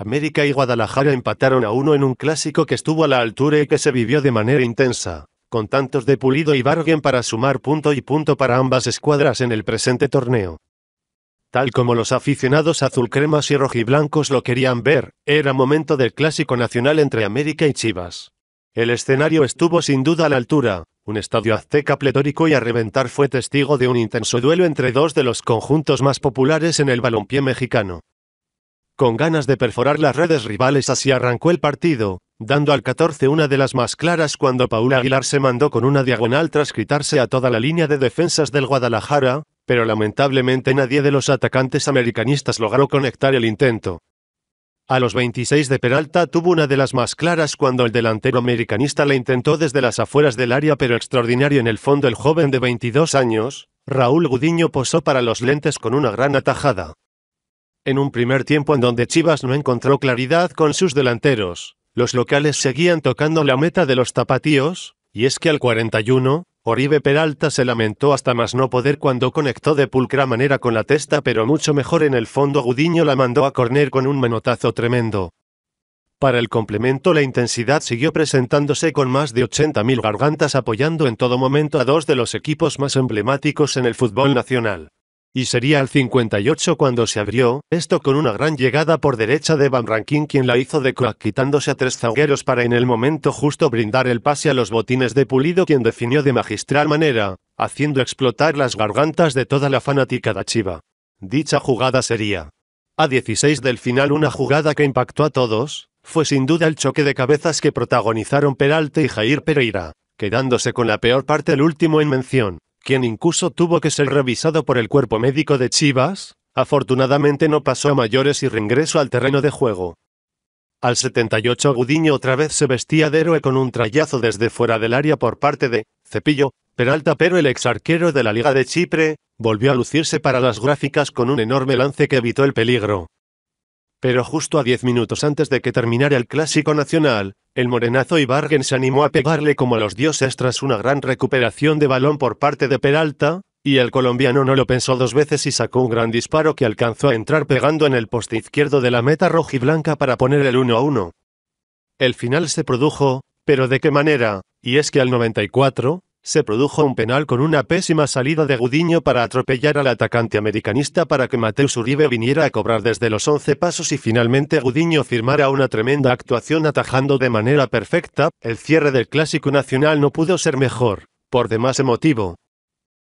América y Guadalajara empataron a uno en un clásico que estuvo a la altura y que se vivió de manera intensa, con tantos de Pulido y Bargen para sumar punto y punto para ambas escuadras en el presente torneo. Tal como los aficionados azulcremas y rojiblancos lo querían ver, era momento del clásico nacional entre América y Chivas. El escenario estuvo sin duda a la altura, un estadio azteca pletórico y a reventar fue testigo de un intenso duelo entre dos de los conjuntos más populares en el balompié mexicano con ganas de perforar las redes rivales así arrancó el partido, dando al 14 una de las más claras cuando Paula Aguilar se mandó con una diagonal tras quitarse a toda la línea de defensas del Guadalajara, pero lamentablemente nadie de los atacantes americanistas logró conectar el intento. A los 26 de Peralta tuvo una de las más claras cuando el delantero americanista la intentó desde las afueras del área pero extraordinario en el fondo el joven de 22 años, Raúl Gudiño posó para los lentes con una gran atajada. En un primer tiempo en donde Chivas no encontró claridad con sus delanteros, los locales seguían tocando la meta de los tapatíos, y es que al 41, Oribe Peralta se lamentó hasta más no poder cuando conectó de pulcra manera con la testa, pero mucho mejor en el fondo Gudiño la mandó a corner con un menotazo tremendo. Para el complemento la intensidad siguió presentándose con más de 80.000 gargantas apoyando en todo momento a dos de los equipos más emblemáticos en el fútbol nacional y sería al 58 cuando se abrió, esto con una gran llegada por derecha de Van Rankin quien la hizo de crack quitándose a tres zagueros para en el momento justo brindar el pase a los botines de Pulido quien definió de magistral manera, haciendo explotar las gargantas de toda la fanática de Chiva. Dicha jugada sería. A 16 del final una jugada que impactó a todos, fue sin duda el choque de cabezas que protagonizaron Peralta y Jair Pereira, quedándose con la peor parte el último en mención quien incluso tuvo que ser revisado por el cuerpo médico de Chivas, afortunadamente no pasó a mayores y reingreso al terreno de juego. Al 78 Gudiño otra vez se vestía de héroe con un trayazo desde fuera del área por parte de Cepillo, Peralta pero el ex arquero de la Liga de Chipre, volvió a lucirse para las gráficas con un enorme lance que evitó el peligro. Pero justo a diez minutos antes de que terminara el Clásico Nacional, el morenazo Ibargen se animó a pegarle como los dioses tras una gran recuperación de balón por parte de Peralta, y el colombiano no lo pensó dos veces y sacó un gran disparo que alcanzó a entrar pegando en el poste izquierdo de la meta rojiblanca para poner el 1 a 1. El final se produjo, pero de qué manera, y es que al 94, se produjo un penal con una pésima salida de Gudiño para atropellar al atacante americanista para que Mateus Uribe viniera a cobrar desde los 11 pasos y finalmente Gudiño firmara una tremenda actuación atajando de manera perfecta, el cierre del Clásico Nacional no pudo ser mejor, por demás emotivo,